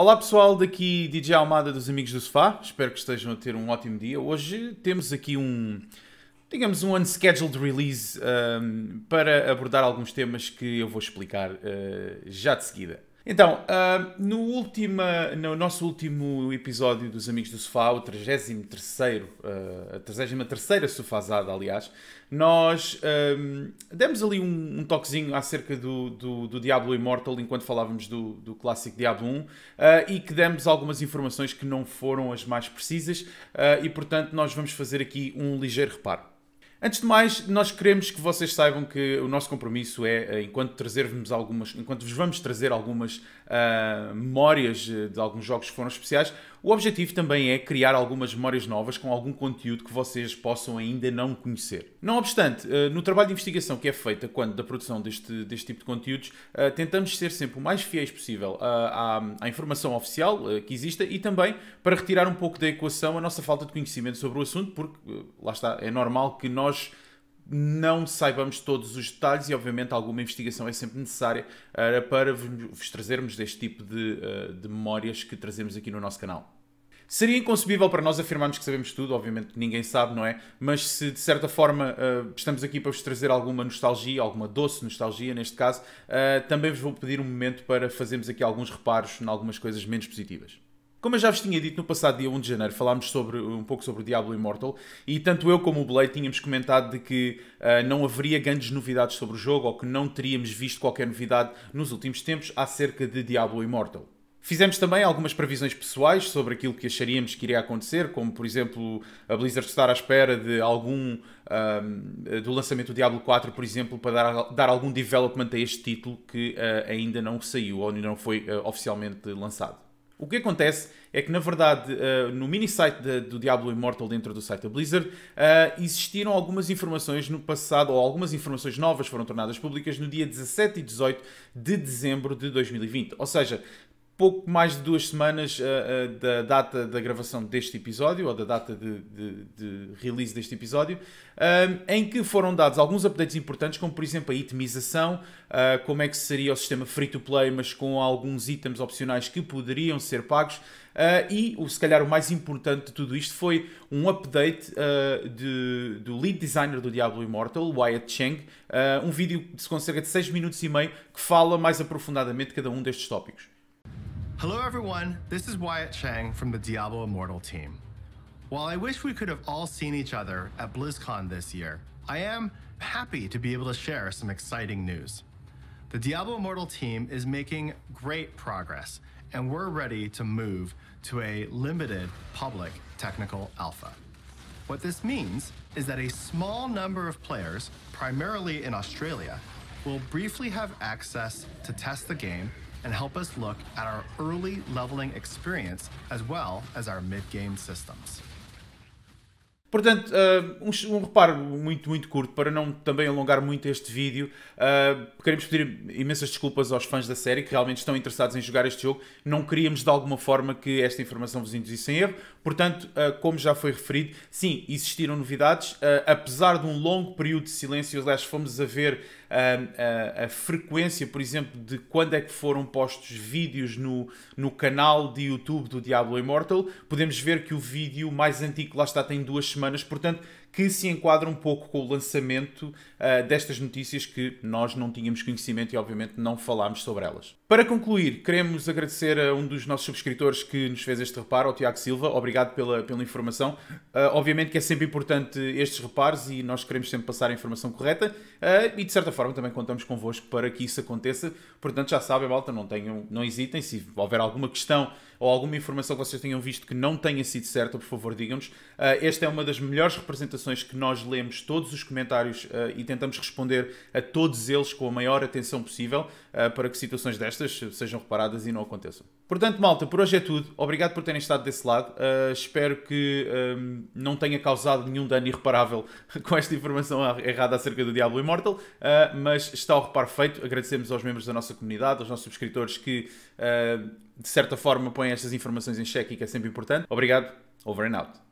Olá pessoal, daqui DJ Almada dos Amigos do Sofá. Espero que estejam a ter um ótimo dia. Hoje temos aqui um, digamos, um unscheduled release um, para abordar alguns temas que eu vou explicar uh, já de seguida. Então, uh, no, última, no nosso último episódio dos Amigos do Sofá, o 33 uh, ah, a 33ª Sofazada, aliás, nós um, ah, demos ali um, um toquezinho acerca do, do, do, Diablo Immortal, enquanto falávamos do, do clássico Diablo 1, uh, e que demos algumas informações que não foram as mais precisas, uh, e portanto nós vamos fazer aqui um ligeiro reparo. Antes de mais, nós queremos que vocês saibam que o nosso compromisso é, eh, enquanto trazermos algumas, enquanto vos vamos trazer algumas uh, memórias eh, de alguns jogos que foram especiais, o objetivo também é criar algumas memórias novas com algum conteúdo que vocês possam ainda não conhecer. Não obstante, eh, no trabalho de investigação que é feita quando da produção deste, deste tipo de conteúdos, eh, tentamos ser sempre o mais fiéis possível à, eh, à, à informação oficial que exista e também para retirar um pouco da equação a nossa falta de conhecimento sobre o assunto, porque lá está, é normal que nós não saibamos todos os detalhes e, obviamente, alguma investigação é sempre necessária eh, para vos trazermos deste tipo de, eh, de memórias que trazemos aqui no nosso canal. Seria inconcebível para nós afirmarmos que sabemos tudo, obviamente ninguém sabe, não é? Mas se de certa forma eh, estamos aqui para vos trazer alguma nostalgia, alguma doce nostalgia neste caso, também vos vou pedir um momento para fazermos aqui alguns reparos em algumas coisas menos positivas. Como eu já vos tinha dito no passado dia 1 de janeiro, falámos sobre, um pouco sobre o Diablo Immortal e tanto eu como o Blade tínhamos comentado de que uh, não haveria grandes novidades sobre o jogo ou que não teríamos visto qualquer novidade nos últimos tempos acerca de Diablo Immortal. Fizemos também algumas previsões pessoais sobre aquilo que acharíamos que iria acontecer, como por exemplo a Blizzard estar à espera de algum um, ah, do lançamento do Diablo 4, por exemplo, para dar, dar algum development a este título que uh, ainda não saiu ou ainda não foi uh, oficialmente lançado. O que acontece é que, na verdade, eh, no mini-site do Diablo Immortal, dentro do site da Blizzard, eh, existiram algumas informações no passado, ou algumas informações novas foram tornadas públicas no dia 17 e 18 de dezembro de 2020. Ou seja, pouco mais de duas semanas uh, uh, da data da gravação deste episódio, ou da data de, de, de release deste episódio, eh, em que foram dados alguns updates importantes, como por exemplo a itemização, uh, como é que seria o sistema free-to-play, mas com alguns itens opcionais que poderiam ser pagos, e o, se calhar o mais importante de tudo isto foi um update de, do lead designer do Diablo Immortal, Wyatt Cheng, um vídeo de cerca de 6 minutos e meio que fala mais aprofundadamente cada um destes tópicos. Hello, everyone. This is Wyatt Chang from the Diablo Immortal team. While I wish we could have all seen each other at BlizzCon this year, I am happy to be able to share some exciting news. The Diablo Immortal team is making great progress, and we're ready to move to a limited public technical alpha. What this means is that a small number of players, primarily in Australia, will briefly have access to test the game and help us look at our early leveling experience as well as our mid game systems. Portanto, ah, um, um, reparo muito, muito curto, para não também alongar muito este vídeo. Uh, queremos pedir imensas desculpas aos fãs da série que realmente estão interessados em jogar este jogo. Não queríamos de alguma forma que esta informação vos induzisse em erro. Portanto, uh, como já foi referido, sim, existiram novidades. Uh, apesar de um longo período de silêncio, aliás, fomos a ver a, a, frequência, por exemplo, de quando é que foram postos vídeos no, no canal de YouTube do Diablo Immortal, podemos ver que o vídeo mais antigo lá está tem duas semanas semanas. Portanto, que se enquadra um pouco com o lançamento uh, destas notícias que nós não tínhamos conhecimento e, obviamente, não falámos sobre elas. Para concluir, queremos agradecer a um dos nossos subscritores que nos fez este reparo, ao Tiago Silva. Obrigado pela, pela informação. Uh, obviamente que é sempre importante estes reparos e nós queremos sempre passar a informação correta uh, e, de certa forma, também contamos convosco para que isso aconteça. Portanto, já sabem, malta, não, tenham, não hesitem. Se houver alguma questão ou alguma informação que vocês tenham visto que não tenha sido certa, por favor, digam-nos. esta é uma das melhores representações solicitações que nós lemos todos os comentários uh, e tentamos responder a todos eles com a maior atenção possível uh, para que situações destas eh, sejam reparadas e não aconteçam. Portanto, malta, por hoje é tudo. Obrigado por terem estado desse lado. espero que um, ehm, não tenha causado nenhum dano irreparável com esta informação errada acerca do Diablo Immortal, mas está o reparo feito. Agradecemos aos membros da nossa comunidade, aos nossos subscritores que de certa forma põem estas informações em xeque e que é sempre importante. Obrigado, over and out.